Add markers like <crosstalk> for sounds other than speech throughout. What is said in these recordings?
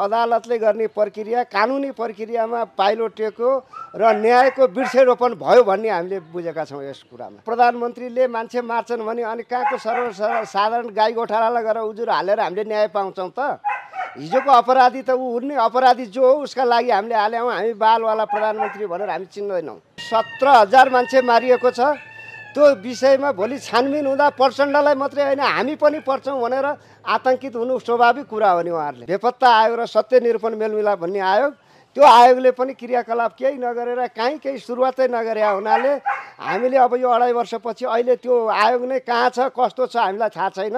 अदालतले गर्ने प्रक्रिया कानुनी प्रक्रियामा पाइलो टेक्यो र न्यायको वृक्षरोपण भयो भन्ने हामीले बुझेका छौँ यस कुरामा प्रधानमन्त्रीले मान्छे मार्छन् भने अनि कहाँको सर्वसाधारण साधारण गाई गोठालालाई गएर उजुर हालेर हामीले न्याय पाउँछौँ त हिजोको अपराधी त ऊ हुने अपराधी जो हो उसका लागि हामीले हाल्यौँ हामी बालवाला प्रधानमन्त्री भनेर हामी चिन्दैनौँ सत्र हजार मान्छे मारिएको छ त्यो विषयमा भोलि छानबिन हुँदा प्रचण्डलाई मात्रै होइन हामी पनि पर्छौँ भनेर आतङ्कित हुनु स्वाभाविक कुरा हो नि उहाँहरूले बेपत्ता आयोग र सत्य निरूपण मेलमिलाप भन्ने आयोग त्यो आयोगले पनि क्रियाकलाप केही नगरेर काहीँ केही सुरुवातै नगरे हुनाले हामीले अब यो अढाई वर्षपछि अहिले त्यो आयोग नै कहाँ छ कस्तो छ हामीलाई थाहा छैन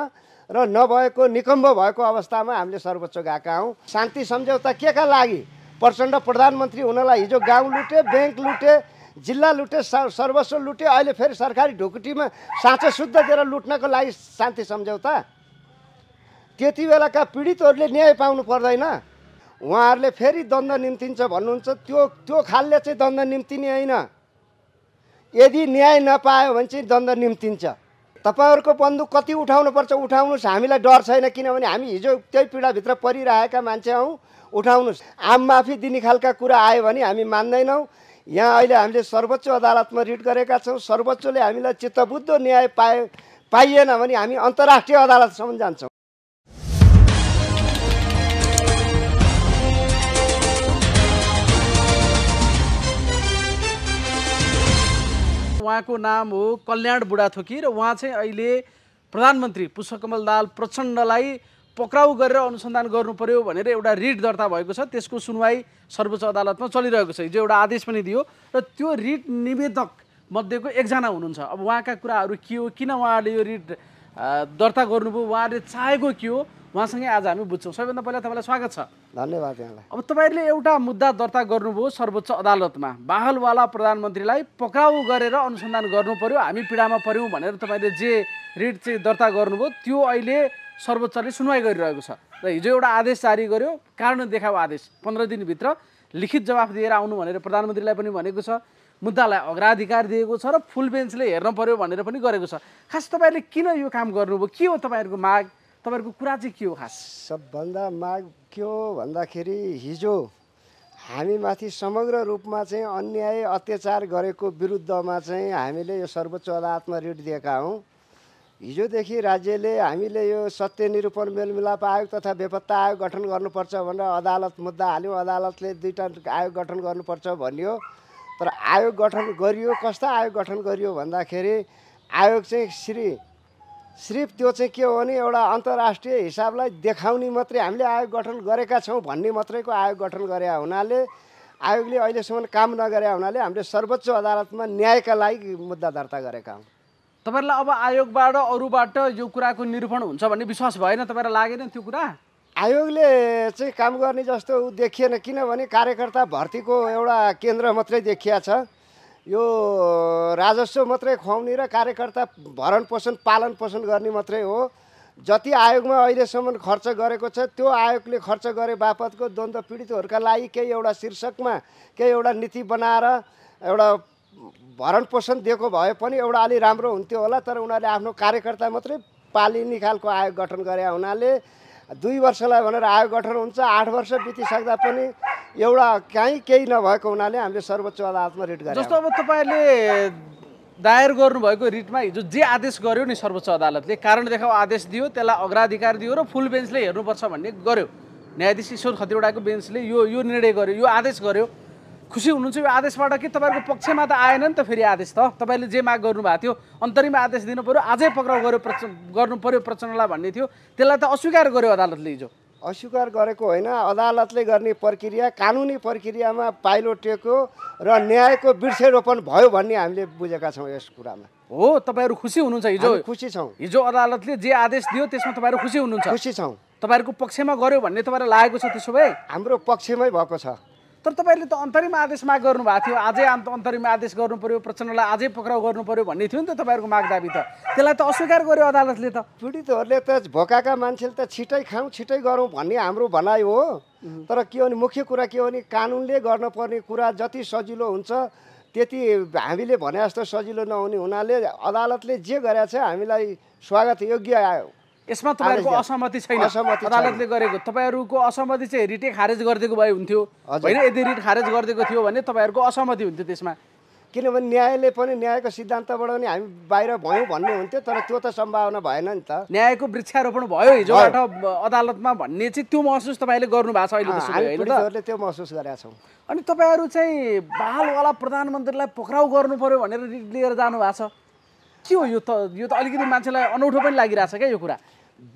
र नभएको निकम्ब भएको अवस्थामा हामीले सर्वोच्च गएका हौँ शान्ति सम्झौता केका लागि प्रचण्ड प्रधानमन्त्री हुनलाई हिजो गाउँ लुटे ब्याङ्क लुटे जिल्ला लुटे सर्वस्व लुट्यो अहिले फेरि सरकारी ढुकुटीमा साँचो शुद्ध दिएर लुट्नको लागि शान्ति सम्झौता त्यति बेलाका पीडितहरूले न्याय पाउनु पर्दैन उहाँहरूले फेरि दण्ड निम्तिन्छ भन्नुहुन्छ त्यो त्यो खालले चाहिँ दण्ड निम्तिने होइन यदि न्याय नपायो भने चाहिँ द्वन्द निम्तिन्छ तपाईँहरूको बन्दुक कति उठाउनुपर्छ उठाउनुहोस् हामीलाई डर छैन किनभने हामी हिजो त्यही पीडाभित्र परिरहेका मान्छे हौँ उठाउनुहोस् आम माफी दिने खालका कुरा आयो भने हामी मान्दैनौँ यहाँ अहिले हामीले सर्वोच्च अदालतमा रिट गरेका छौँ सर्वोच्चले हामीलाई चित्तबुद्ध न्याय पाए पाइएन भने हामी अन्तर्राष्ट्रिय अदालतसम्म जान्छौँ उहाँको नाम हो कल्याण बुढाथोकी र उहाँ चाहिँ अहिले प्रधानमन्त्री पुष्पकमल दाल प्रचण्डलाई पक्राउ गरेर अनुसन्धान गर्नु पर्यो भनेर एउटा रिट दर्ता भएको छ त्यसको सुनवाई सर्वोच्च अदालतमा चलिरहेको छ हिजो एउटा आदेश पनि दियो र त्यो रिट निवेदक मध्येको एकजना हुनुहुन्छ अब उहाँका कुराहरू के हो किन उहाँले यो रिट दर्ता गर्नुभयो उहाँले चाहेको के हो उहाँसँगै आज हामी बुझ्छौँ सबैभन्दा पहिला तपाईँलाई स्वागत छ धन्यवाद यहाँलाई अब तपाईँहरूले एउटा मुद्दा दर्ता गर्नुभयो सर्वोच्च अदालतमा बाहलवाला प्रधानमन्त्रीलाई पक्राउ गरेर अनुसन्धान गर्नु पऱ्यो हामी पीडामा पऱ्यौँ भनेर तपाईँले जे रिट चाहिँ दर्ता गर्नुभयो त्यो अहिले सर्वोच्चले सुनवाई गरिरहेको छ र हिजो एउटा आदेश जारी गर्यो कारण देखाऊ आदेश पन्ध्र दिनभित्र लिखित जवाफ दिएर आउनु भनेर प्रधानमन्त्रीलाई पनि भनेको छ मुद्दालाई अग्राधिकार दिएको छ र फुल बेन्चले हेर्न पऱ्यो भनेर पनि गरेको छ खास तपाईँहरूले किन यो काम गर्नुभयो के हो तपाईँहरूको माग तपाईँहरूको कुरा चाहिँ के हो खास सबभन्दा माग के हो भन्दाखेरि हिजो हामीमाथि समग्र रूपमा चाहिँ अन्याय अत्याचार गरेको विरुद्धमा चाहिँ हामीले यो सर्वोच्च अदालतमा रिट दिएका हौँ हिजोदेखि राज्यले हामीले यो सत्य निरूपण मेलमिलाप आयोग तथा बेपत्ता आयोग गठन गर्नुपर्छ भनेर अदालत मुद्दा हाल्यौँ अदालतले दुईवटा आयोग गठन गर्नुपर्छ भनियो तर आयोग गठन गरियो कस्ता आयोग गठन गरियो भन्दाखेरि आयोग चाहिँ श्री सिर्फ त्यो चाहिँ के हो भने एउटा अन्तर्राष्ट्रिय हिसाबलाई देखाउने मात्रै हामीले आयोग गठन गरेका छौँ भन्ने मात्रैको आयोग गठन गरे हुनाले आयोगले अहिलेसम्म काम नगरे हुनाले हामीले सर्वोच्च अदालतमा न्यायका लागि मुद्दा दर्ता गरेका हौँ तपाईँहरूलाई अब आयोगबाट अरूबाट यो कुराको निरूपण हुन्छ भन्ने विश्वास भएन तपाईँलाई लागेन त्यो कुरा आयोगले चाहिँ काम गर्ने जस्तो देखिएन किनभने कार्यकर्ता भर्तीको एउटा केन्द्र मात्रै देखिया छ यो राजस्व मात्रै खुवाउने र कार्यकर्ता भरण पोषण पालन पोषण गर्ने मात्रै हो जति आयोगमा अहिलेसम्म खर्च गरेको छ त्यो आयोगले खर्च गरे बापतको द्वन्द्व पीडितहरूका लागि केही एउटा शीर्षकमा केही एउटा नीति बनाएर एउटा भरण पोषण दिएको भए पनि एउटा अलि राम्रो हुन्थ्यो होला तर उनीहरूले आफ्नो कार्यकर्ता मात्रै पालिने खालको आयोग गठन गरे हुनाले दुई वर्षलाई भनेर आयोग गठन हुन्छ आठ वर्ष बितिसक्दा पनि एउटा काहीँ केही नभएको हुनाले हामीले सर्वोच्च अदालतमा रिट गरे जस्तो अब तपाईँले दायर गर्नुभएको रिटमा हिजो जे आदेश गर्यो नि सर्वोच्च अदालतले कारण देखाउ आदेश दियो त्यसलाई अग्राधिकार दियो र फुल बेन्चले हेर्नुपर्छ भन्ने गर्यो न्यायाधीश ईश्वर खतिवडाको बेन्चले यो यो निर्णय गर्यो यो आदेश गर्यो खुसी हुनुहुन्छ यो आदेशबाट कि तपाईँहरूको पक्षमा त आएन नि त फेरि आदेश त तपाईँले जे माग गर्नुभएको थियो अन्तरिम आदेश दिनु पऱ्यो आजै पक्राउ गर्यो प्रच गर्नु पऱ्यो प्रचण्डलाई भन्ने थियो त्यसलाई त अस्वीकार गर्यो अदालतले हिजो अस्वीकार गरेको होइन अदालतले गर्ने प्रक्रिया कानुनी प्रक्रियामा पाइलो टेक्यो र न्यायको वृक्षरोपण भयो भन्ने हामीले बुझेका छौँ यस कुरामा हो तपाईँहरू खुसी हुनुहुन्छ हिजो खुसी छौँ हिजो अदालतले जे आदेश दियो त्यसमा तपाईँहरू खुसी हुनुहुन्छ खुसी छौँ तपाईँहरूको पक्षमा गऱ्यो भन्ने तपाईँलाई लागेको छ त्यसो भए हाम्रो पक्षमै भएको छ तर तपाईँहरूले त अन्तरिम आदेश माग गर्नुभएको भएको थियो आजै अन्तरिम आदेश गर्नु पऱ्यो प्रचण्डलाई आजै पक्राउ गर्नु पऱ्यो भन्ने थियो नि त तपाईँहरूको माग दाबी त त्यसलाई त अस्वीकार गर्यो अदालतले त पीडितहरूले त भोकाका मान्छेले त छिटै खाउँ छिटै गरौँ भन्ने हाम्रो भनाइ हो तर के हो भने मुख्य कुरा के हो भने कानुनले गर्नुपर्ने कुरा जति सजिलो हुन्छ त्यति हामीले भने जस्तो सजिलो नहुने हुनाले अदालतले जे गरेछ हामीलाई स्वागत योग्य आयो यसमा तपाईँहरूको असहमति छैन अदालतले गरेको तपाईँहरूको असहमति चाहिँ रिटे खारेज गरिदिएको भए हुन्थ्यो होइन यदि रिट खारेज गरिदिएको थियो भने तपाईँहरूको असहमति हुन्थ्यो त्यसमा किनभने न्यायले पनि न्यायको सिद्धान्तबाट पनि हामी बाहिर भयौँ भन्ने हुन्थ्यो तर त्यो त सम्भावना भएन नि त न्यायको वृक्षारोपण भयो हिजोबाट अदालतमा भन्ने चाहिँ त्यो महसुस तपाईँले गर्नुभएको छ अहिले त्यो महसुस गरेका छौँ अनि तपाईँहरू चाहिँ बालवाला प्रधानमन्त्रीलाई पक्राउ गर्नु पर्यो भनेर लिएर जानुभएको छ के हो यो त यो त अलिकति मान्छेलाई अनौठो पनि लागिरहेछ क्या यो कुरा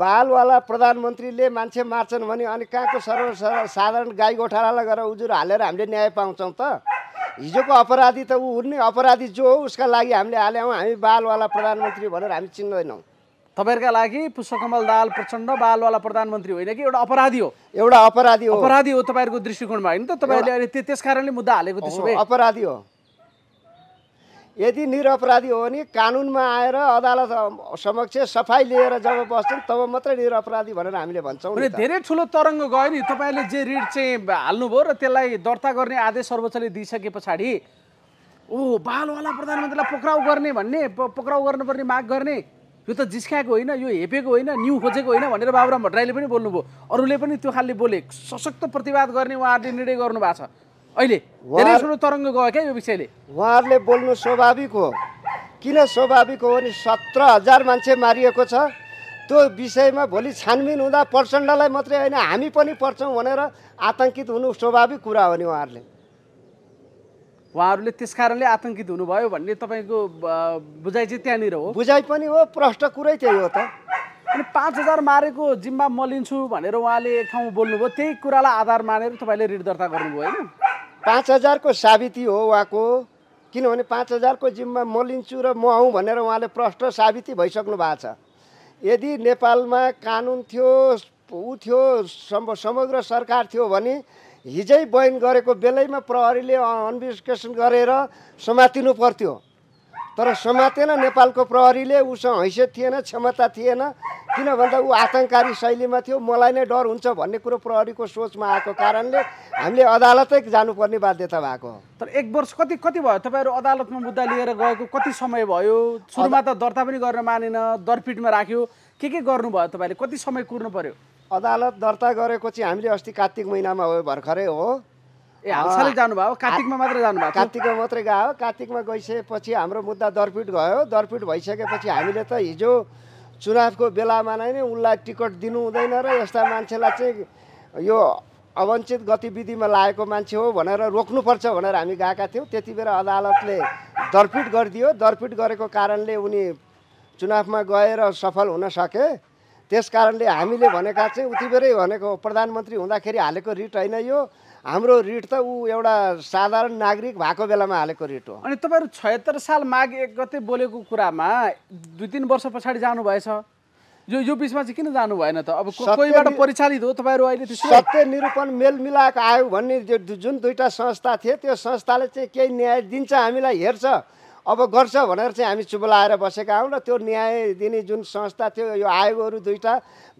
बालवाला प्रधानमन्त्रीले मान्छे मार्छन् भने अनि कहाँको सर्व साधारण गाई गोठालालाई गएर उजुर हालेर हामीले न्याय पाउँछौँ त हिजोको अपराधी त ऊ हुने अपराधी जो हो उसका लागि हामीले हाल्यौँ हामी बालवाला प्रधानमन्त्री भनेर हामी चिन्दैनौँ तपाईँहरूका लागि पुष्पकमल दाल प्रचण्ड बालवाला प्रधानमन्त्री होइन कि एउटा अपराधी हो एउटा अपराधी हो अपराधी हो तपाईँहरूको दृष्टिकोणमा होइन त तपाईँहरूले अहिले त्यस कारणले मुद्दा हालेको त्यसो अपराधी हो यदि निरपराधी हो भने कानुनमा आएर अदालत समक्ष सफाई लिएर जब बस्छन् तब मात्रै निरअपराधी भनेर हामीले भन्छौँ धेरै ठुलो तरङ्ग गयो नि तपाईँले जे रिट चाहिँ हाल्नुभयो र त्यसलाई दर्ता गर्ने आदेश सर्वोच्चले दिइसके पछाडि ओ बालवाला प्रधानमन्त्रीलाई पक्राउ गर्ने भन्ने पक्राउ गर्नुपर्ने माग गर्ने यो त जिस्काएको होइन यो हेपेको होइन न्यु खोजेको होइन भनेर बाबुराम भट्टराईले पनि बोल्नुभयो अरूले पनि त्यो खालले बोले सशक्त प्रतिवाद गर्ने उहाँहरूले निर्णय गर्नु छ अहिले धेरै ठुलो तरङ्ग गयो क्या यो विषयले उहाँहरूले बोल्नु स्वाभाविक हो किन स्वाभाविक हो भने सत्र हजार मान्छे मारिएको छ त्यो विषयमा भोलि छानबिन हुँदा प्रचण्डलाई मात्रै होइन हामी पनि पर्छौँ भनेर आतङ्कित हुनु स्वाभाविक कुरा हो नि उहाँहरूले उहाँहरूले त्यस कारणले आतङ्कित हुनुभयो भन्ने तपाईँको बुझाइ चाहिँ त्यहाँनिर हो बुझाइ पनि हो प्रष्ट कुरै त्यही हो त अनि पाँच हजार मारेको जिम्मा म लिन्छु भनेर उहाँले एक ठाउँमा बोल्नुभयो त्यही कुरालाई आधार मानेर तपाईँले ऋण दर्ता गर्नुभयो होइन पाँच हजारको साबिती हो उहाँको किनभने पाँच हजारको जिम्मा म लिन्छु र म आउँ भनेर उहाँले प्रष्ट साबिती भइसक्नु भएको छ यदि नेपालमा कानुन थियो ऊ थियो सम समग्र सरकार थियो भने हिजै बयान गरेको बेलैमा प्रहरीले अन्भिस्टिगेसन गरेर समातिनु पर्थ्यो तर समातेन नेपालको प्रहरीले उसँग हैसियत थिएन क्षमता थिएन किन भन्दा ऊ आतङ्ककारी शैलीमा थियो मलाई नै डर हुन्छ भन्ने कुरो प्रहरीको सोचमा आएको कारणले हामीले अदालतै जानुपर्ने बाध्यता भएको तर एक वर्ष कति कति भयो तपाईँहरू अदालतमा मुद्दा लिएर गएको कति समय भयो सुरुमा त दर्ता पनि गर्न मानेन दरपिटमा राख्यो के के गर्नुभयो तपाईँले कति समय कुर्नु पर्यो अदालत दर्ता गरेको चाहिँ हामीले अस्ति कार्तिक महिनामा हो भर्खरै हो ए हालसालै जानुभयो कार्तिकमा मात्र जानुभयो कार्तिकमा मात्रै गयो कार्तिकमा गइसकेपछि हाम्रो मुद्दा दरपिट गयो दरपिट भइसकेपछि हामीले त हिजो चुनावको बेलामा नै उसलाई टिकट दिनु हुँदैन र यस्ता मान्छेलाई चाहिँ यो अवञ्चित गतिविधिमा लागेको मान्छे हो भनेर रोक्नुपर्छ भनेर हामी गएका थियौँ त्यति बेला अदालतले दरपिट गरिदियो दरपिट गरेको कारणले उनी चुनावमा गएर सफल हुन सके त्यस कारणले हामीले भनेका चाहिँ उतिबेरै भनेको प्रधानमन्त्री हुँदाखेरि हालेको रिट होइन यो हाम्रो रिट त ऊ एउटा साधारण नागरिक भएको बेलामा हालेको रिट हो अनि तपाईँहरू छयत्तर साल माघ एक गते बोलेको कुरामा दुई तिन वर्ष पछाडि जानुभएछ यो यो बिचमा चाहिँ किन जानु भएन त अब कोहीबाट परिचालित हो तपाईँहरू अहिले सत्य निरूपण मेलमिलाएको आयो भन्ने जुन दुईवटा संस्था थिए त्यो संस्थाले चाहिँ केही न्याय दिन्छ हामीलाई हेर्छ अब गर्छ भनेर चाहिँ हामी चुप बसेका हौँ र त्यो न्याय दिने जुन संस्था थियो यो आयोगहरू दुईवटा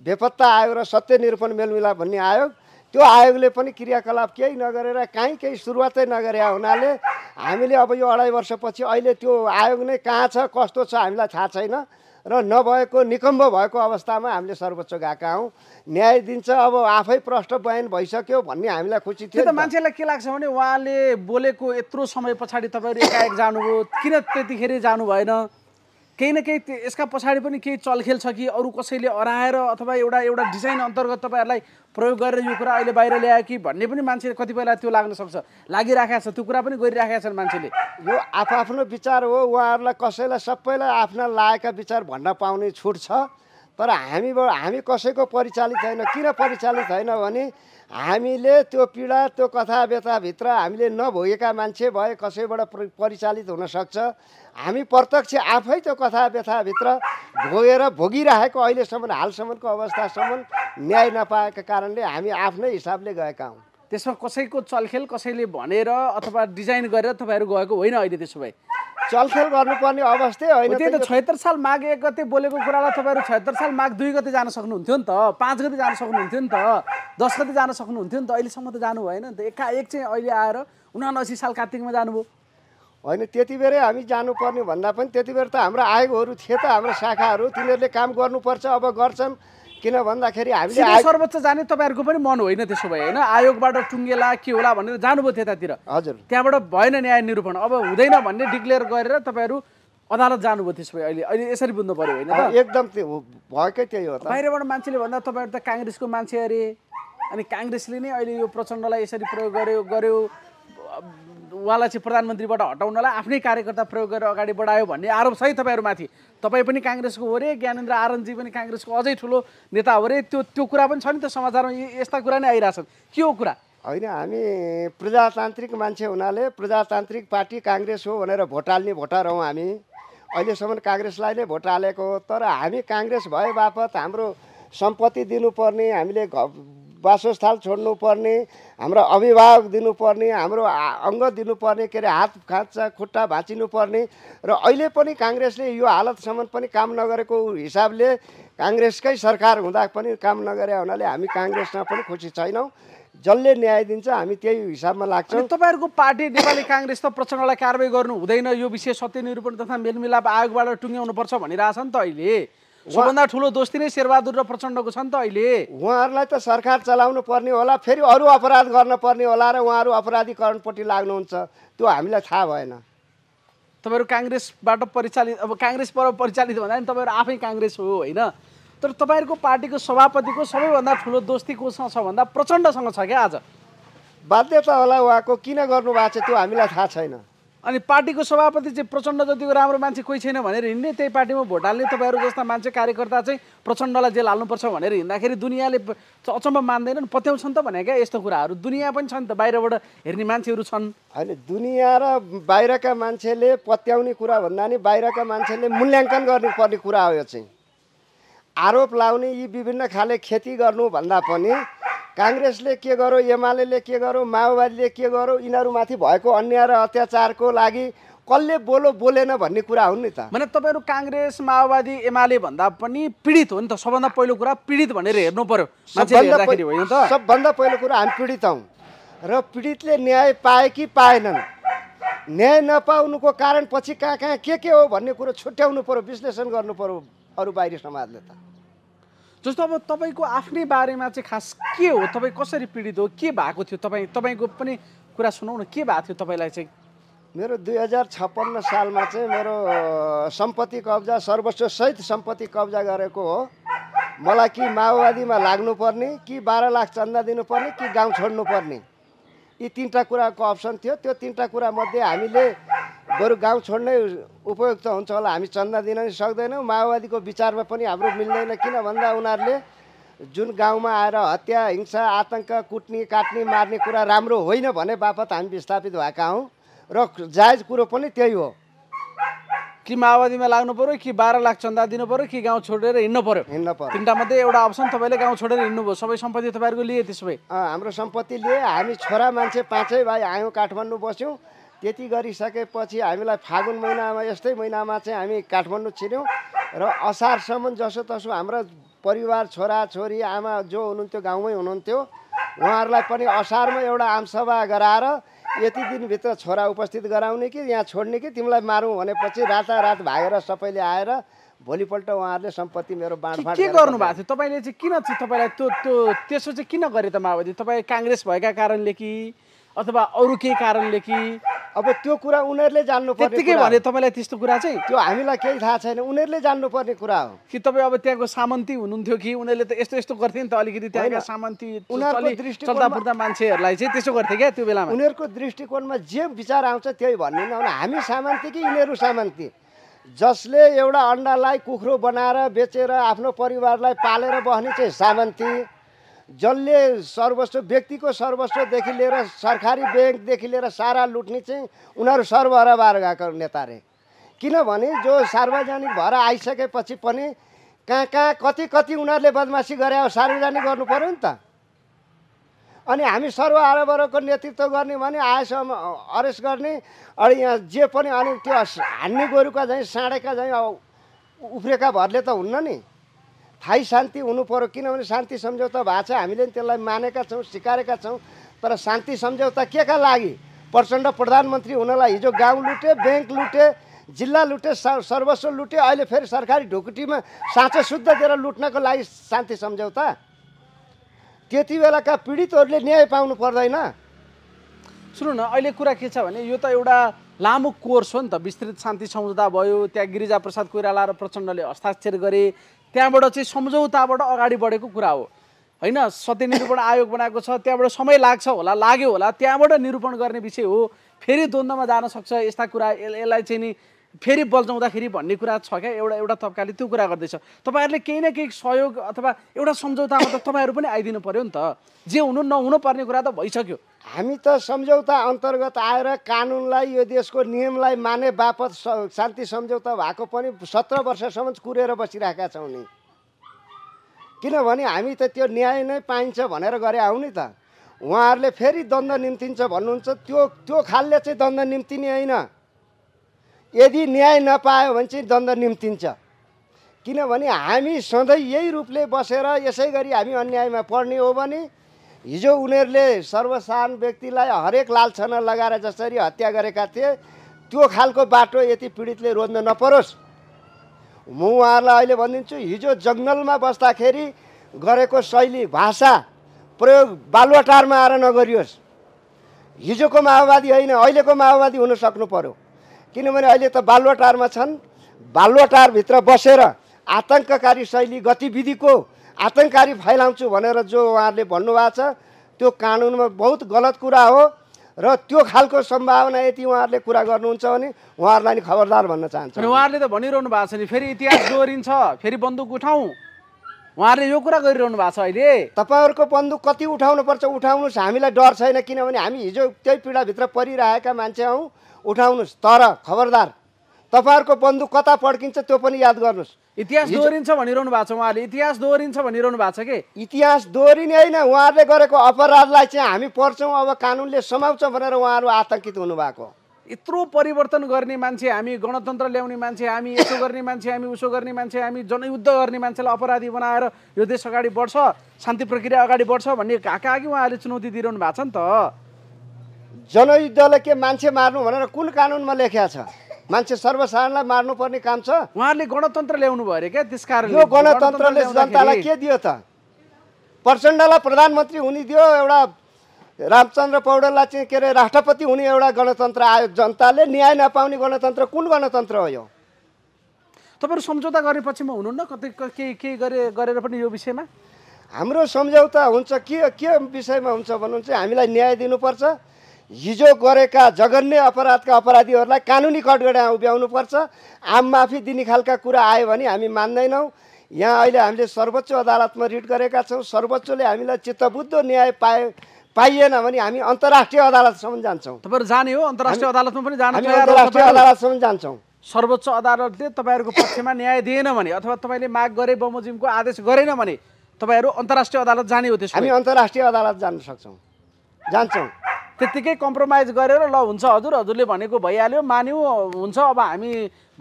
बेपत्ता आयोग र सत्य निरूपण मेलमिलाप भन्ने आयोग त्यो आयोगले पनि क्रियाकलाप केही नगरेर काहीँ केही सुरुवातै नगरे हुनाले हामीले अब यो अढाई वर्षपछि अहिले त्यो आयोग नै कहाँ छ कस्तो छ हामीलाई थाहा छैन र नभएको निकम्ब भएको अवस्थामा हामीले सर्वोच्च गएका हौँ न्याय दिन्छ अब आफै प्रष्ट बयान भइसक्यो भन्ने हामीलाई खुसी थियो त मान्छेलाई के लाग्छ भने उहाँले बोलेको यत्रो समय पछाडि तपाईँहरू एकाएक जानुभयो किन त्यतिखेरै जानु भएन केही न केही यसका पछाडि पनि केही चलखेल छ कि अरू कसैले हराएर अथवा एउटा एउटा डिजाइन अन्तर्गत तपाईँहरूलाई प्रयोग गरेर यो कुरा अहिले बाहिर ल्यायो कि भन्ने पनि मान्छे कतिपयलाई त्यो लाग्न सक्छ लागिराखेको छ त्यो कुरा पनि गरिराखेका छन् मान्छेले यो आफ आफ्नो विचार हो उहाँहरूलाई कसैलाई सबैलाई आफ्ना लागेका विचार भन्न पाउने छुट छ तर हामीबाट हामी कसैको परिचालित छैन किन परिचालित छैन भने हामीले त्यो पीडा त्यो कथा व्यथाभित्र हामीले नभोगेका मान्छे भए कसैबाट परिचालित हुनसक्छ हामी प्रत्यक्ष आफै त्यो कथा व्यथाभित्र भोगेर भोगिरहेको अहिलेसम्म हालसम्मको अवस्थासम्म न्याय नपाएका कारणले हामी आफ्नै हिसाबले गएका हौँ त्यसमा कसैको चलखेल कसैले भनेर अथवा डिजाइन गरेर तपाईँहरू गएको होइन अहिले त्यसो भए चलखेल गर्नुपर्ने अवस्था होइन त्यही त छयत्तर साल माघ एक गते बोलेको कुरालाई तपाईँहरू छयत्तर साल माघ दुई गते जान सक्नुहुन्थ्यो नि त पाँच गति जान सक्नुहुन्थ्यो नि त दस गति जान सक्नुहुन्थ्यो नि त अहिलेसम्म त जानु भएन नि त एकाएक चाहिँ अहिले आएर उनासी साल कार्तिकमा जानुभयो होइन त्यति बेरै हामी जानुपर्ने भन्दा पनि त्यति बेर त हाम्रो आयोगहरू थिए त हाम्रो शाखाहरू तिनीहरूले काम गर्नुपर्छ अब गर्छन् किन भन्दाखेरि हामीले सर्वोच्च जाने तपाईँहरूको पनि मन होइन त्यसो भए होइन आयोगबाट टुङ्गेला के होला भनेर जानुभयो त्यतातिर हजुर त्यहाँबाट भएन न्याय निरूपण अब हुँदैन भन्ने डिक्लेयर गरेर तपाईँहरू अदालत जानुभयो त्यसो भए अहिले अहिले यसरी बुझ्नु पऱ्यो होइन एकदम त्यो भएकै त्यही हो बाहिरबाट मान्छेले भन्दा तपाईँहरू त काङ्ग्रेसको मान्छे अरे अनि काङ्ग्रेसले नै अहिले यो प्रचण्डलाई यसरी प्रयोग गर्यो गर्यो उहाँलाई चाहिँ प्रधानमन्त्रीबाट हटाउनलाई आफ्नै कार्यकर्ता प्रयोग गरेर अगाडि बढायो भन्ने आरोप छ है तपाईँहरूमाथि तपाईँ पनि काङ्ग्रेसको हो रे ज्ञानेन्द्र आरनजी पनि काङ्ग्रेसको अझै ठुलो नेता हो रे त्यो त्यो कुरा पनि छ नि त समाचारमा यस्ता कुरा नै आइरहेछन् के हो कुरा होइन हामी प्रजातान्त्रिक मान्छे हुनाले प्रजातान्त्रिक पार्टी काङ्ग्रेस हो भनेर भोट हाल्ने भोटर हौँ हामी अहिलेसम्म काङ्ग्रेसलाई नै भोट हालेको तर हामी काङ्ग्रेस भए बापत हाम्रो सम्पत्ति दिनुपर्ने हामीले वासस्थान छोड्नुपर्ने हाम्रो अभिभावक दिनुपर्ने हाम्रो अङ्ग दिनुपर्ने के अरे हात खाँच्चा खुट्टा पर्ने र अहिले पनि काङ्ग्रेसले यो हालतसम्म पनि काम नगरेको हिसाबले काङ्ग्रेसकै सरकार हुँदा पनि काम नगरे हुनाले हामी काङ्ग्रेसमा पनि खुसी छैनौँ जसले न्याय दिन्छ हामी त्यही हिसाबमा लाग्छ तपाईँहरूको पार्टी नेपाली काङ्ग्रेस त प्रचण्डलाई कारवाही गर्नु हुँदैन यो विषय सत्यनिरूपण तथा मेलमिलाप आयोगबाट टुङ्ग्याउनुपर्छ भनिरहेछ नि त अहिले सबभन्दा ठुलो दोस्ती नै शेरबहादुर र प्रचण्डको छ नि त अहिले उहाँहरूलाई त सरकार चलाउनु पर्ने होला फेरि अरू अपराध गर्न पर्ने होला र उहाँहरू अपराधीकरणपट्टि लाग्नुहुन्छ त्यो हामीलाई थाहा भएन तपाईँहरू काङ्ग्रेसबाट परिचालित अब काङ्ग्रेसबाट परिचालित भन्दा पनि तपाईँहरू आफै काङ्ग्रेस हो होइन तर तपाईँहरूको पार्टीको सभापतिको सबैभन्दा ठुलो दोस्ती कोसँग छ भन्दा प्रचण्डसँग छ क्या आज बाध्यता होला उहाँको किन गर्नु भएको छ त्यो हामीलाई थाहा छैन अनि पार्टीको सभापति चाहिँ प्रचण्ड जतिको राम्रो मान्छे कोही छैन भनेर हिँड्ने त्यही पार्टीमा भोट हाल्ने तपाईँहरू जस्ता मान्छे कार्यकर्ता चाहिँ प्रचण्डलाई जेल हाल्नुपर्छ भनेर हिँड्दाखेरि दुनियाँले अचम्म मान्दैनन् पत्याउँछन् त भने क्या यस्तो कुराहरू दुनियाँ पनि छन् त बाहिरबाट हेर्ने मान्छेहरू छन् होइन दुनियाँ र बाहिरका मान्छेले पत्याउने कुरा भन्दा नि बाहिरका मान्छेले मूल्याङ्कन गर्नुपर्ने कुरा हो यो चाहिँ आरोप लाउने यी विभिन्न खाले खेती गर्नुभन्दा पनि काङ्ग्रेसले के गरौँ एमाले के गरौँ माओवादीले के गरौँ यिनीहरूमाथि भएको अन्याय र अत्याचारको लागि कसले बोलो बोलेन भन्ने कुरा हुन् नि त भने तपाईँहरू काङ्ग्रेस माओवादी एमाले भन्दा पनि पीडित हो नि त सबभन्दा पहिलो कुरा पीडित भनेर हेर्नु पर्यो सबभन्दा पहिलो कुरा हामी पीडित हौ र पीडितले न्याय पाए कि पाएनन् न्याय नपाउनुको कारण पछि कहाँ कहाँ के के हो भन्ने कुरो छुट्याउनु पर्यो विश्लेषण गर्नु पर्यो अरू बाहिरी समाजले त जस्तो अब तपाईँको आफ्नै बारेमा चाहिँ खास के हो तपाईँ कसरी पीडित हो के भएको थियो तपाईँ तपाईँको पनि कुरा सुनाउनु के भएको थियो तपाईँलाई चाहिँ मेरो दुई हजार छप्पन्न सालमा चाहिँ मेरो सम्पत्ति कब्जा सर्वस्वसहित सम्पत्ति कब्जा गरेको हो मलाई कि माओवादीमा लाग्नुपर्ने कि बाह्र लाख चन्दा दिनुपर्ने कि गाउँ छोड्नुपर्ने यी तिनवटा कुराको अप्सन थियो त्यो तिनवटा कुरामध्ये हामीले बरु गाउँ छोड्नै उपयुक्त हुन्छ होला हामी चन्दा दिन नि सक्दैनौँ माओवादीको विचारमा पनि हाम्रो मिल्दैन किन भन्दा उनीहरूले जुन गाउँमा आएर हत्या हिंसा आतङ्क कुट्ने काट्ने मार्ने कुरा राम्रो होइन भने बापत हामी विस्थापित भएका हौँ र जायज कुरो पनि त्यही हो कि माओवादीमा लाग्नु पऱ्यो कि बाह्र लाख चन्दा दिनु पऱ्यो कि गाउँ छोडेर हिँड्नु पऱ्यो हिँड्नु पऱ्यो तिनवटा मध्ये एउटा अप्सन तपाईँले गाउँ छोडेर हिँड्नुभयो सबै सम्पत्ति तपाईँहरूको लिए त्यसो भए हाम्रो सम्पत्ति लिए हामी छोरा मान्छे पाँचै भाइ आयौँ काठमाडौँ बस्यौँ त्यति गरिसकेपछि हामीलाई फागुन महिनामा यस्तै महिनामा चाहिँ हामी काठमाडौँ छिर्यौँ र असारसम्म जसोतसो हाम्रो परिवार छोरा छोरी आमा जो हुनुहुन्थ्यो गाउँमै हुनुहुन्थ्यो उहाँहरूलाई पनि असारमा एउटा आमसभा गराएर यति दिनभित्र छोरा उपस्थित गराउने कि यहाँ छोड्ने कि तिमीलाई मारौँ भनेपछि रातारात भागेर सबैले आएर भोलिपल्ट उहाँहरूले सम्पत्ति मेरो बाँडफाँड के गर्नु भएको थियो तपाईँले चाहिँ किन तपाईँलाई त्यो त्यो त्यसो चाहिँ किन गरे त माओवादी तपाईँ काङ्ग्रेस भएका कारणले कि अथवा अरू केही कारणले कि अब त्यो कुरा उनीहरूले जान्नु त्यतिकै भने तपाईँलाई त्यस्तो कुरा चाहिँ त्यो हामीलाई केही थाहा छैन उनीहरूले जान्नुपर्ने कुरा हो कि तपाईँ अब त्यहाँको सामन्ती हुनुहुन्थ्यो कि उनीहरूले त यस्तो यस्तो गर्थे नि त अलिकति त्यहाँ सामन्ती उनीहरूको मान्छेहरूलाई चाहिँ त्यसो गर्थे क्या त्यो बेलामा उनीहरूको दृष्टिकोणमा जे विचार आउँछ त्यही भन्ने नहुने हामी सामन्ती कि यिनीहरू सामन्ती जसले एउटा अन्डालाई कुखुरो बनाएर बेचेर आफ्नो परिवारलाई पालेर बस्ने चाहिँ सामन्ती जसले सर्वस्व व्यक्तिको सर्वस्वदेखि लिएर सरकारी ब्याङ्कदेखि लिएर सारा लुट्ने चाहिँ उनीहरू सर्वहरा भएर गएको नेता अरे किनभने जो सार्वजनिक भएर आइसकेपछि पनि कहाँ कहाँ कति कति उनीहरूले बदमासी गरे अब सार्वजनिक गर्नु पऱ्यो नि त अनि हामी सर्वहाराबरको नेतृत्व गर्ने भने आएसम्म अरेस्ट गर्ने अनि यहाँ जे पनि अनि त्यो हान्ने गोरुका झैँ साँडेका झैँ अब उफ्रेका भरले त हुन्न नि थाहै शान्ति हुनु पऱ्यो किनभने शान्ति सम्झौता भएको छ हामीले पनि त्यसलाई मानेका छौँ सिकारेका छौँ तर शान्ति सम्झौता के का लागि प्रचण्ड प्रधानमन्त्री हुनलाई हिजो गाउँ लुटे ब्याङ्क लुटे जिल्ला लुटे सर्वस्व लुटे अहिले फेरि सरकारी ढुकुटीमा साँचो शुद्ध दिएर लुट्नको लागि शान्ति सम्झौता त्यति बेलाका पीडितहरूले न्याय पाउनु पर्दैन सुन्नु न अहिले कुरा के छ भने यो त एउटा लामो कोर्स हो नि त विस्तृत शान्ति सम्झौता भयो त्यहाँ गिरिजा प्रसाद कोइराला र प्रचण्डले हस्ताक्षर गरे त्यहाँबाट चाहिँ सम्झौताबाट अगाडि बढेको कुरा हो होइन सत्य निरूपण आयोग बनाएको छ त्यहाँबाट समय लाग्छ होला लाग्यो होला त्यहाँबाट निरूपण गर्ने विषय हो फेरि द्वन्द्वमा जान सक्छ यस्ता कुरा यसलाई चाहिँ नि फेरि बल्झाउँदाखेरि भन्ने कुरा छ क्या एउटा एउटा तब्काले त्यो कुरा गर्दैछ तपाईँहरूले केही न केही सहयोग अथवा एउटा सम्झौतामा त तपाईँहरू पनि आइदिनु पऱ्यो नि त जे हुनु नहुनु पर्ने कुरा त भइसक्यो हामी त सम्झौता अन्तर्गत आएर कानुनलाई यो देशको नियमलाई माने बापत शान्ति सम्झौता भएको पनि सत्र वर्षसम्म कुरेर बसिरहेका छौँ नि किनभने हामी त त्यो न्याय नै पाइन्छ भनेर गरे आउँ नि त उहाँहरूले फेरि दण्ड निम्तिन्छ भन्नुहुन्छ त्यो त्यो खालले चाहिँ दण्ड निम्तिने होइन यदि न्याय नपायो भने चाहिँ दण्ड निम्तिन्छ किनभने हामी सधैँ यही रूपले बसेर यसै गरी हामी अन्यायमा पर्ने हो भने हिजो उनीहरूले सर्वसाधारण व्यक्तिलाई हरेक लालछना लगाएर जसरी हत्या गरेका थिए त्यो खालको बाटो यति पीडितले रोज्न नपरोस् म उहाँहरूलाई अहिले भनिदिन्छु हिजो जङ्गलमा बस्दाखेरि गरेको शैली भाषा प्रयोग बालुवाटारमा आएर नगरियोस् हिजोको माओवादी होइन अहिलेको माओवादी हुन सक्नु पऱ्यो किनभने अहिले त बालुवाटारमा छन् बालुवाटारभित्र बसेर आतङ्ककारी शैली गतिविधिको आतङ्कारी फैलाउँछु भनेर जो उहाँहरूले भन्नुभएको छ त्यो कानुनमा बहुत गलत कुरा हो र त्यो खालको सम्भावना यति उहाँहरूले कुरा गर्नुहुन्छ भने उहाँहरूलाई नि खबरदार भन्न चाहन्छु उहाँहरूले त भनिरहनु भएको छ नि फेरि इतिहास दोहोरिन्छ फेरि बन्दुक उठाउँ उहाँहरूले यो कुरा गरिरहनु भएको छ अहिले तपाईँहरूको बन्दुक कति उठाउनुपर्छ उठाउनुहोस् हामीलाई डर छैन किनभने हामी हिजो त्यही पीडाभित्र परिरहेका मान्छे हौँ उठाउनुहोस् तर खबरदार तपाईँहरूको बन्दुक कता पड्किन्छ त्यो पनि याद गर्नुहोस् इतिहास दोहोरिन्छ भनिरहनु भएको छ उहाँले इतिहास दोहोरिन्छ भनिरहनु भएको छ कि इतिहास दोहोरिने होइन उहाँहरूले गरेको अपराधलाई चाहिँ हामी पर्छौँ अब कानुनले समाउँछ भनेर उहाँहरू आतङ्कित हुनुभएको यत्रो परिवर्तन गर्ने मान्छे हामी गणतन्त्र ल्याउने मान्छे हामी यसो गर्ने मान्छे हामी उसो गर्ने मान्छे हामी जनयुद्ध गर्ने मान्छेलाई अपराधी बनाएर यो देश अगाडि बढ्छ शान्ति प्रक्रिया अगाडि बढ्छ भन्ने घाका अघि उहाँहरूले चुनौती दिइरहनु भएको छ नि त जनयुद्धले के मान्छे मार्नु भनेर कुन कानुनमा लेखिया छ मान्छे सर्वसाधारणलाई मार्नुपर्ने काम छ उहाँले गणतन्त्र ल्याउनु भयो अरे क्या त्यस कारण यो गणतन्त्रले जनतालाई के दियो त प्रचण्डलाई प्रधानमन्त्री हुने दियो एउटा रामचन्द्र पौडेललाई चाहिँ के अरे राष्ट्रपति हुने एउटा गणतन्त्र आयो जनताले न्याय नपाउने गणतन्त्र कुन गणतन्त्र हो यो तपाईँहरू सम्झौता गरेपछिमा म हुनुहुन्न कतै केही केही गरे गरेर पनि यो विषयमा हाम्रो सम्झौता हुन्छ के के विषयमा हुन्छ भन्नु चाहिँ हामीलाई न्याय दिनुपर्छ हिजो गरेका जघन्य अपराधका अपराधीहरूलाई कानुनी उभ्याउनु उभ्याउनुपर्छ आम माफी दिने खालका कुरा आयो भने हामी मान्दैनौँ यहाँ अहिले हामीले सर्वोच्च अदालतमा रिट गरेका छौँ सर्वोच्चले हामीलाई चित्तबुद्ध न्याय पाए पाइएन भने हामी अन्तर्राष्ट्रिय अदालतसम्म जान्छौँ तपाईँहरू जाने हो अन्तर्राष्ट्रिय अदालतमा पनि जान अन्तर्राष्ट्रिय अदालतसम्म जान्छौँ सर्वोच्च अदालतले तपाईँहरूको पक्षमा न्याय दिएन भने अथवा तपाईँले माग गरे बमोजिमको आदेश गरेन भने तपाईँहरू अन्तर्राष्ट्रिय अदालत जाने हो त्यसो हामी अन्तर्राष्ट्रिय अदालत जान सक्छौँ जान्छौँ त्यत्तिकै कम्प्रोमाइज गरेर ल हुन्छ हजुर हजुरले भनेको भइहाल्यो मान्यो हुन्छ अब हामी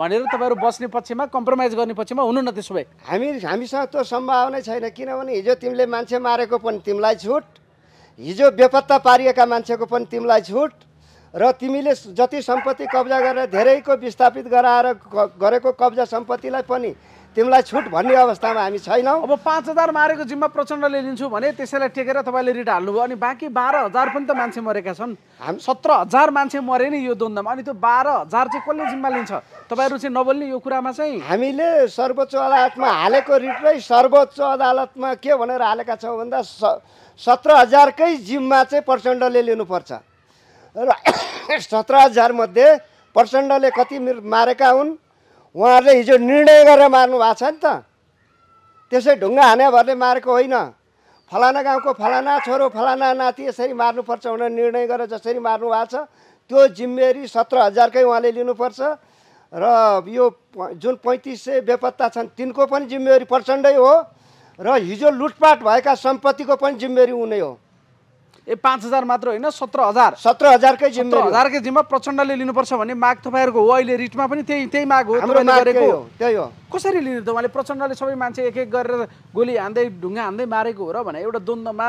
भनेर तपाईँहरू बस्ने पक्षमा कम्प्रोमाइज गर्ने पक्षमा हुनु न त्यसो भए हामी हामीसँग त्यो सम्भावना छैन किनभने हिजो तिमीले मान्छे मारेको पनि तिमीलाई छुट हिजो बेपत्ता पारिएका मान्छेको पनि तिमीलाई छुट र तिमीले जति सम्पत्ति कब्जा गरेर धेरैको विस्थापित गराएर गरेको कब्जा सम्पत्तिलाई पनि तिमीलाई छुट भन्ने अवस्थामा हामी छैनौँ अब पाँच हजार मारेको जिम्मा प्रचण्डले लिन्छु भने त्यसैलाई टेकेर तपाईँले रिट हाल्नुभयो अनि बाँकी बाह्र हजार पनि त मान्छे मरेका छन् हामी सत्र हजार मान्छे मरे नि यो द्वन्द्वमा अनि त्यो बाह्र हजार चाहिँ कसले जिम्मा लिन्छ तपाईँहरू चाहिँ नबोल्ने यो कुरामा चाहिँ हामीले सर्वोच्च अदालतमा हालेको रिटलाई सर्वोच्च अदालतमा के भनेर हालेका छौँ भन्दा सत्र हजारकै जिम्मा चाहिँ प्रचण्डले लिनुपर्छ र <coughs> सत्र हजारमध्ये प्रचण्डले कति मारेका हुन् उहाँहरूले हिजो निर्णय गरेर मार्नु भएको छ नि त त्यसै ढुङ्गा हाने भन्ने मारेको होइन फलाना गाउँको फलाना छोरो फलाना नाति यसरी मार्नुपर्छ भनेर निर्णय गरेर जसरी मार्नु भएको छ त्यो जिम्मेवारी सत्र हजारकै उहाँले लिनुपर्छ र यो जुन पैँतिस सय बेपत्ता छन् तिनको पनि जिम्मेवारी प्रचण्डै हो र हिजो लुटपाट भएका सम्पत्तिको पनि जिम्मेवारी उनै हो ए पाँच हजार मात्र होइन सत्र हजार सत्र हजारकै जिम्मा हजारकै जिम्मा प्रचण्डले लिनुपर्छ भने माग तपाईँहरूको हो अहिले रिटमा पनि त्यही त्यही माग हो गरेको त्यही हो कसरी लिने त उहाँले प्रचण्डले सबै मान्छे एक एक गरेर गोली हान्दै ढुङ्गा हान्दै मारेको हो र भने एउटा द्वन्द्वमा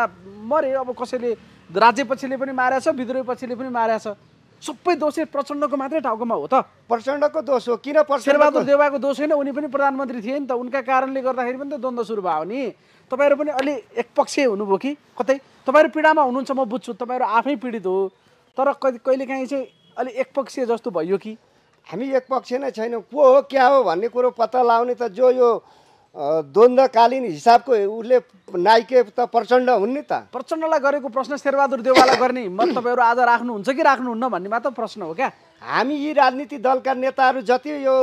मरे अब कसैले राज्यपछिले पनि मारेछ विद्रोहीपछिले पनि मारेछ सबै दोष प्रचण्डको मात्रै ठाउँकोमा हो त प्रचण्डको दोष हो किन शेरबहादुर देवाको दोष होइन उनी पनि प्रधानमन्त्री थिए नि त उनका कारणले गर्दाखेरि पनि त द्वन्द्व सुरु भयो नि तपाईँहरू पनि अलि एकपक्षीय हुनुभयो कि कतै तपाईँहरू पीडामा हुनुहुन्छ म बुझ्छु तपाईँहरू आफै पीडित हो तर कहिले कहिलेकाहीँ चाहिँ अलिक एकपक्षीय जस्तो भयो कि हामी एकपक्षीय नै छैनौँ को हो क्या हो भन्ने कुरो पत्ता लगाउने त जो यो द्वन्द्वकालीन हिसाबको उसले नाइके त प्रचण्ड हुन् नि त प्रचण्डलाई गरेको प्रश्न शेरबहादुर देवालाई गर्ने हिम्मत <coughs> तपाईँहरू आज राख्नुहुन्छ कि राख्नुहुन्न भन्ने मात्र प्रश्न हो क्या हामी यी राजनीति दलका नेताहरू जति यो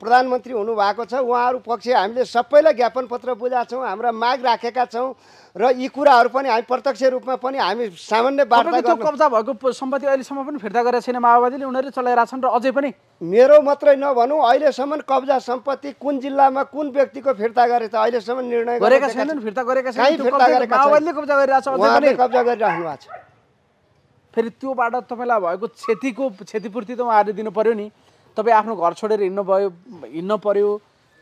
प्रधानमन्त्री हुनुभएको छ उहाँहरू पक्ष हामीले सबैलाई ज्ञापन पत्र बुझाएको छौँ हाम्रा माग राखेका छौँ र यी कुराहरू पनि हामी प्रत्यक्ष रूपमा पनि हामी सामान्य वार्ता कब्जा भएको सम्पत्ति अहिलेसम्म पनि फिर्ता गरेका छैन माओवादीले उनीहरूले चलाइरहेछन् र अझै पनि मेरो मात्रै नभनौँ अहिलेसम्म कब्जा सम्पत्ति कुन जिल्लामा कुन व्यक्तिको फिर्ता गरे त अहिलेसम्म निर्णय गरेका छैनन् फिर्ता गरेका छैनन् कब्जा गरिरहेको छ फेरि त्योबाट तपाईँलाई भएको क्षतिको क्षतिपूर्ति त उहाँहरूले दिनु पऱ्यो नि तपाईँ आफ्नो घर छोडेर हिँड्नु भयो हिँड्नु पऱ्यो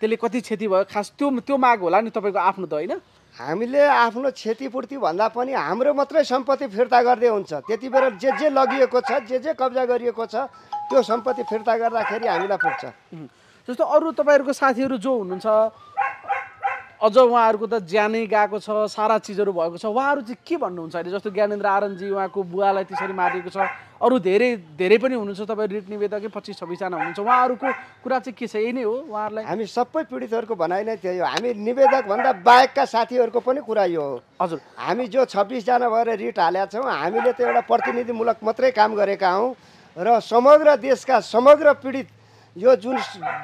त्यसले कति क्षति भयो खास त्यो त्यो माग होला नि तपाईँको आफ्नो त होइन हामीले आफ्नो क्षतिपूर्ति भन्दा पनि हाम्रो मात्रै सम्पत्ति फिर्ता गर्दै हुन्छ त्यति बेला जे जे लगिएको छ जे जे कब्जा गरिएको छ त्यो सम्पत्ति फिर्ता गर्दाखेरि हामीलाई पुग्छ जस्तो अरू तपाईँहरूको साथीहरू जो हुनुहुन्छ अझ उहाँहरूको त ज्यानै गएको छ सारा चिजहरू भएको छ उहाँहरू चाहिँ के भन्नुहुन्छ अहिले जस्तो ज्ञानेन्द्र आरनजी उहाँको बुवालाई त्यसरी मारिएको छ अरू धेरै धेरै पनि हुनुहुन्छ तपाईँ रिट निवेदकै पच्चिस छब्बिसजना हुनुहुन्छ उहाँहरूको कुरा चाहिँ के छ यही नै हो उहाँहरूलाई हामी सबै पीडितहरूको भनाइ नै त्यही हो हामी निवेदकभन्दा बाहेकका साथीहरूको पनि कुरा यो हो हजुर हामी जो छब्बिसजना भएर रिट हालेका छौँ हामीले त एउटा प्रतिनिधिमूलक मात्रै काम गरेका हौँ र समग्र देशका समग्र पीडित यो जुन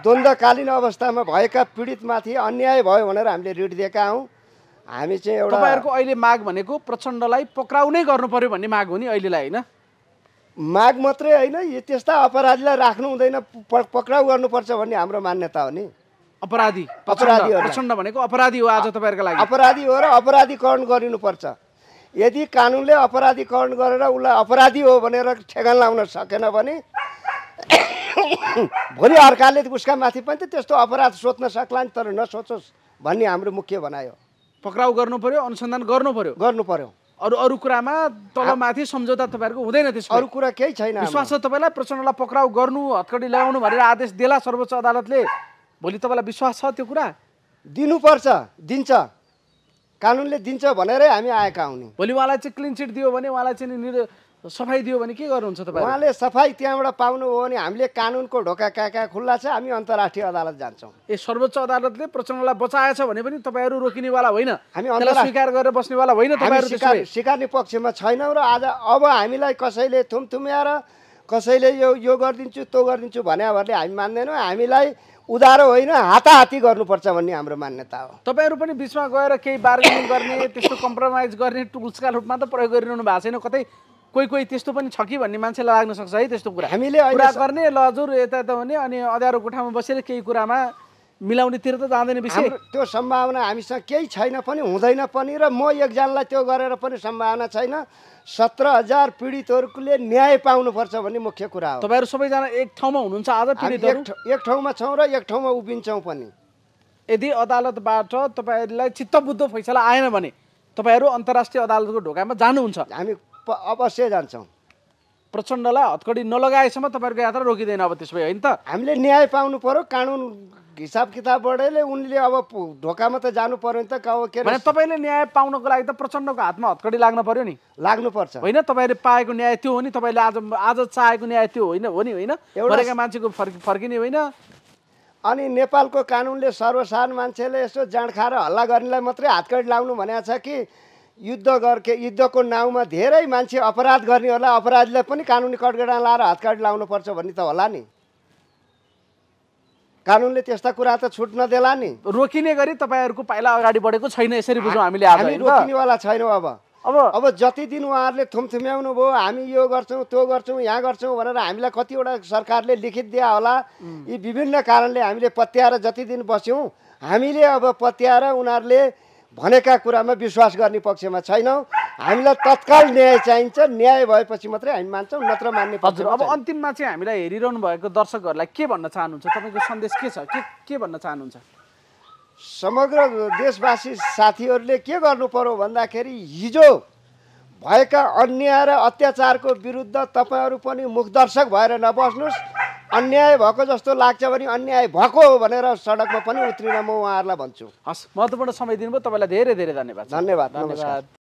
द्वन्द्वकालीन अवस्थामा भएका पीडितमाथि अन्याय भयो भनेर हामीले रिट दिएका हौँ हामी चाहिँ एउटा तपाईँहरूको अहिले माग भनेको प्रचण्डलाई नै गर्नु पर्यो भन्ने माग हो नि अहिलेलाई होइन माग मात्रै होइन यो त्यस्ता अपराधीलाई राख्नु हुँदैन पक्राउ गर्नुपर्छ भन्ने हाम्रो मान्यता हो नि अपराधी अपराधी प्रचण्ड भनेको अपराधी हो आज तपाईँहरूको लागि अपराधी हो र अपराधीकरण गरिनुपर्छ यदि कानुनले अपराधीकरण गरेर उसलाई अपराधी हो भनेर ठेगान लाउन सकेन भने भोलि अर्काले उसका माथि पनि त त्यस्तो अपराध सोध्न सक्ला नि तर नसोचोस् भन्ने हाम्रो मुख्य भनायो पक्राउ गर्नु पर्यो अनुसन्धान गर्नु पर्यो गर्नु पर्यो अरू अरू कुरामा तलमाथि सम्झौता तपाईँहरूको हुँदैन त्यसको अरू कुरा केही छैन विश्वास छ तपाईँलाई प्रचण्डलाई पक्राउ गर्नु हत्कडी ल्याउनु भनेर आदेश दिएला सर्वोच्च अदालतले भोलि तपाईँलाई विश्वास छ त्यो कुरा दिनुपर्छ दिन्छ कानुनले दिन्छ भनेरै हामी आएका हुने भोलि उहाँलाई चाहिँ क्लिन चिट दियो भने उहाँलाई चाहिँ सफाइ दियो भने के गर्नुहुन्छ तपाईँ उहाँले सफाई त्यहाँबाट पाउनुभयो भने हामीले कानुनको ढोका कहाँ कहाँ खुल्ला छ हामी अन्तर्राष्ट्रिय अदालत जान्छौँ ए सर्वोच्च अदालतले प्रचण्डलाई बचाएछ भने पनि तपाईँहरू रोकिनेवाला होइन हामी स्वीकार गरेर बस्नेवाला होइन तपाईँहरू स्वीकार्ने पक्षमा छैनौँ र आज अब हामीलाई कसैले थुमथुम्याएर कसैले यो यो गरिदिन्छु त्यो गरिदिन्छु भनेहरूले हामी मान्दैनौँ हामीलाई उधारो होइन हाताहाती गर्नुपर्छ भन्ने हाम्रो मान्यता हो तपाईँहरू पनि बिचमा गएर केही बार्गेनिङ गर्ने त्यस्तो कम्प्रोमाइज गर्ने टुल्सका रूपमा त प्रयोग गरिरहनु भएको छैन कतै कोही कोही त्यस्तो पनि छ कि भन्ने मान्छेलाई लाग्न सक्छ है त्यस्तो कुरा हामीले कुरा गर्ने ल हजुर यता त भने अनि अध्यारो कोठामा बसेर केही कुरामा मिलाउनेतिर त जाँदैन विषय त्यो सम्भावना हामीसँग केही छैन पनि हुँदैन पनि र म एकजनालाई त्यो गरेर पनि सम्भावना छैन सत्र हजार पीडितहरूले न्याय पाउनुपर्छ भन्ने मुख्य कुरा हो तपाईँहरू सबैजना एक ठाउँमा हुनुहुन्छ आज एक ठाउँमा छौँ र एक ठाउँमा उभिन्छौँ पनि यदि अदालतबाट तपाईँहरूलाई चित्तबुद्ध फैसला आएन भने तपाईँहरू अन्तर्राष्ट्रिय अदालतको ढोकामा जानुहुन्छ हामी अवश्य जान्छौँ प्रचण्डलाई हत्कडी नलगाएसम्म तपाईँहरूको यात्रा रोकिँदैन अब त्यसो भए होइन त हामीले न्याय पाउनु पऱ्यो कानुन हिसाब किताबबाटैले उनले अब ढोकामा त जानु पर्यो नि त के भने तपाईँले न्याय पाउनको लागि त प्रचण्डको हातमा हत्कडी लाग्नु पऱ्यो नि लाग्नुपर्छ होइन तपाईँले पाएको न्याय त्यो हो नि तपाईँले आज आज चाहेको न्याय त्यो होइन हो नि होइन एउटा मान्छेको फर्कि फर्किने होइन अनि नेपालको कानुनले सर्वसाधारण मान्छेले यसो जाँड खाएर हल्ला गर्नेलाई मात्रै हातकडी लाउनु भनेको छ कि युद्ध गर्के युद्धको नाउँमा धेरै मान्छे अपराध गर्नेहरूलाई अपराधीलाई पनि कानुनी कडगडा लाएर लाउनु लाउनुपर्छ भन्ने त होला नि कानुनले त्यस्ता कुरा त छुट नदेला नि रोकिने गरी तपाईँहरूको पाइला अगाडि बढेको छैन यसरी बुझौँ हामीले हामी रोकिनेवाला छैनौँ अब अब अब जति दिन उहाँहरूले थुम्थुम्याउनु भयो हामी यो गर्छौँ त्यो गर्छौँ यहाँ गर्छौँ भनेर हामीलाई कतिवटा सरकारले लिखित दिए होला यी विभिन्न कारणले हामीले पत्याएर जति दिन बस्यौँ हामीले अब पत्याएर उनीहरूले भनेका कुरामा विश्वास गर्ने पक्षमा छैनौँ हामीलाई तत्काल न्याय चाहिन्छ न्याय भएपछि मात्रै हामी मान्छौँ नत्र मान्ने पक्ष अब अन्तिममा चाहिँ हामीलाई हेरिरहनु भएको दर्शकहरूलाई के भन्न चाहनुहुन्छ तपाईँको सन्देश के छ के के भन्न चाहनुहुन्छ समग्र देशवासी साथीहरूले के गर्नु पर्यो भन्दाखेरि हिजो भएका अन्याय र अत्याचारको विरुद्ध तपाईँहरू पनि मुखदर्शक भएर नबस्नुहोस् अन्याय भएको जस्तो लाग्छ भने अन्याय भएको हो भनेर सडकमा पनि उत्रिन म उहाँहरूलाई भन्छु हस् महत्त्वपूर्ण समय दिनुभयो तपाईँलाई धेरै धेरै धन्यवाद धन्यवाद धन्यवाद